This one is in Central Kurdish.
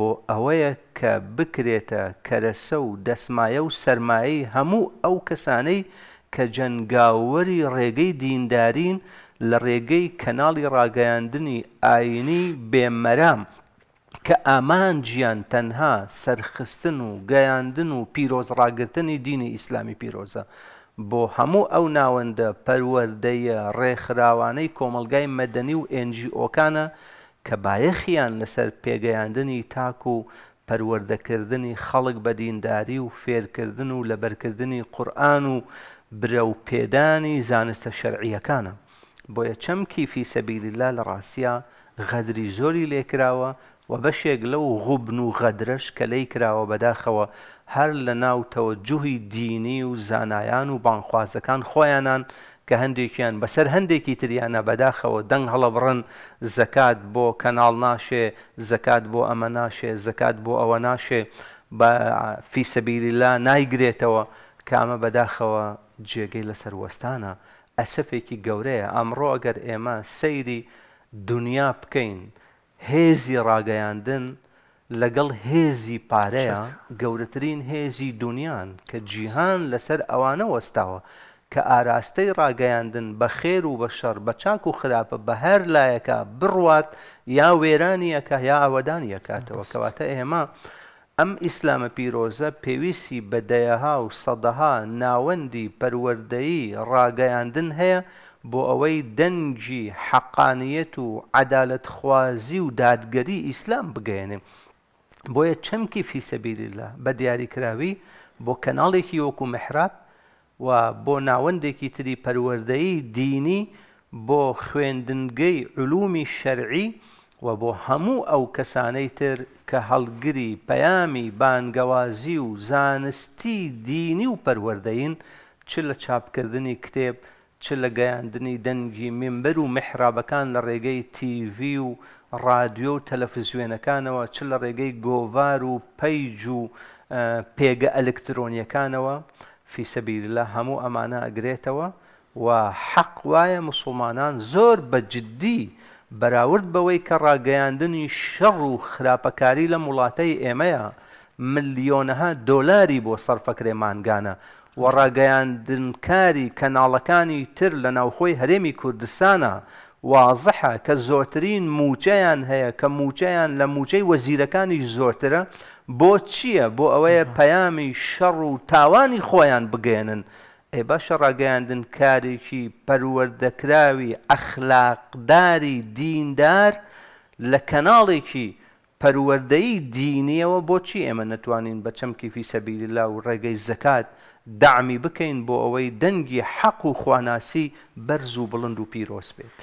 بۆ ئەوەیە کە بکرێتە کەرەسە و دەسمایە و سەرمایی هەموو ئەو کەسانەی کە جەنگاوەری ڕێگەی دیندارین لە ڕێگەی کەناڵی ڕاگەیاندنی ئاینی بێمەرام کە ئامانجییان تەنها سەرخستن و گەیاندن و پیرۆزڕاگرتنی دینی ئیسلامی پیرۆزە. بۆ هەموو ئەو ناوەندە پەروەردەیە ڕێکخراوانەی کۆمەلگای مەدەنی و ئنجی ئۆکانە کە بایەخیان لەسەر پێگەیاندنی تاک و پەروەردەکردنی خەڵک بە دینداری و فێرکردن و لەبەرکردنی قورآن و برە و پێدانی زانستە شەرعیەکانە بۆیە چەمکی فیسەبیلیلا لە ڕاستە غەدری زۆری لێکراوە و بەشێک لەو غوبن و غەدرش کە لی کراوە بەداخەوە هەر لە ناو تەوە جوهی دینی و زانایان و بانخوازەکان خۆیانان کە هەندێکیان بەسەر هەندێکی تریانە بەداخەوە دەنگ هەڵە بڕن زەکات بۆ کەناڵ ناشێ زەکات بۆ ئەمە ناشێ زەکات بۆ ئەوە ناشێ بە فیسەبیریلا نایگرێتەوە کامە بەداخەوە جێگەی لەسەر وەستانە ئەسفێکی گەورەیە ئەمڕۆ ئەگەر ئێمە سەیری دنیا بکەین هێزی ڕاگەیاندن لەگەڵ هێزی پارەیە گەورەترین هێزی دنیان کە جیهان لەسەر ئەوانە وەستاوە کە ئاراستەی ڕاگەیاندن بە خێر و بە شەر بە چاک و خراپە بە هەر لایەکە بڕوات یا وێرانیەکە یا ئاوادانی یەکاتەوە کەواتە ئێمە ئەم ئیسلامە پیرۆزە پێویستی بەدەیەها و سەدەها ناوەندی پەروەردەیی ڕاگەیاندن هەیە بۆ ئەوەی دەنجی حەقانیەت و عدالت خوازی و دادگەری ئیسلام بگەێنێ بۆیە چەمکی فیسەبیری لە بە دیاریکراوی بۆ کەناڵێکی وەکو محراب و بۆ ناوەندێکی تری پەروەردەیی دینی بۆ خوێندنگەی علومی شەرعی و بۆ هەموو ئەو کەسانەی تر کە هەڵگری پەیامی بانگەوازی و زانستی دینی و پەروەردەین چ لە چاپکردنی کتێب چ لە گەیاندنی دەنگی ممبەر و محرابەکان لە ڕێگەی تیV و رادیۆ و تەلەفزیێنەکانەوە چ لە ڕێگەی گۆڤار و پەیج و پێگە ئەلکترۆنیەکانەوە فی سەبیر لە هەموو ئەمانە ئەگرێتەوە و حەق وایە مسلمانان زۆر بەجددی بەراورد بەوەی کە ڕاگەیاندنی شەڕ و خراپەکاری لە وڵاتەی ئێمەیە ملیۆنەها دۆلاری بۆ سەرفەکرێ مانگانە و ڕاگەیاندنکاری کەناڵەکانی تر لە ناوخۆی هەرێمی کوردستانە وازحە کە زۆرترین موچەیان هەیە کە موچەیان لە موچەی وەزیرەکانی زۆرترە بۆ چییە بۆ ئەوەیە پەیامی شەڕ و تاوانی خۆیان بگەێنن ئێ باشە ڕاگەیاندن کارێکی پەروەردەکراوی ئەخلاقداری دیندار لە کەناڵێکی پەروەردەی دینیەوە بۆچی ئێمە نەتوانین بە چەمکی فیسەبیری لا و ڕێگەی زەکات دامی بکەین بۆ ئەوەی دەنگی حەق و خواناسی بەرز و بڵند و پیرۆس بێت.